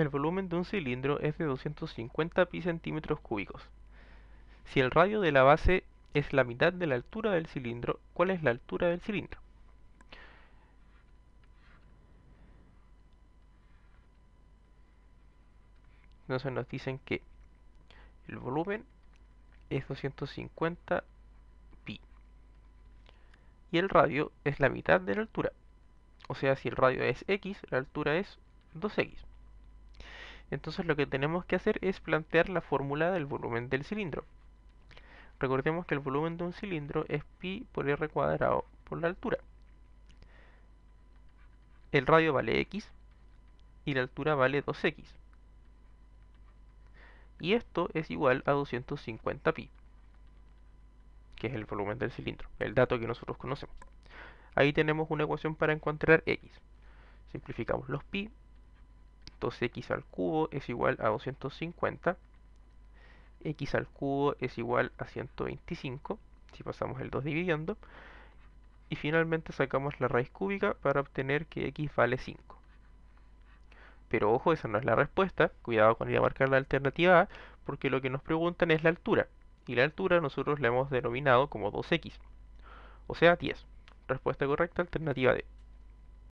el volumen de un cilindro es de 250 pi centímetros cúbicos. Si el radio de la base es la mitad de la altura del cilindro, ¿cuál es la altura del cilindro? Entonces nos dicen que el volumen es 250 pi y el radio es la mitad de la altura. O sea, si el radio es x, la altura es 2x. Entonces lo que tenemos que hacer es plantear la fórmula del volumen del cilindro. Recordemos que el volumen de un cilindro es pi por r cuadrado por la altura. El radio vale x y la altura vale 2x. Y esto es igual a 250 pi, que es el volumen del cilindro, el dato que nosotros conocemos. Ahí tenemos una ecuación para encontrar x. Simplificamos los pi 2x al cubo es igual a 250, x al cubo es igual a 125, si pasamos el 2 dividiendo, y finalmente sacamos la raíz cúbica para obtener que x vale 5. Pero ojo, esa no es la respuesta, cuidado con ir a marcar la alternativa A, porque lo que nos preguntan es la altura, y la altura nosotros la hemos denominado como 2x, o sea 10. Respuesta correcta, alternativa D.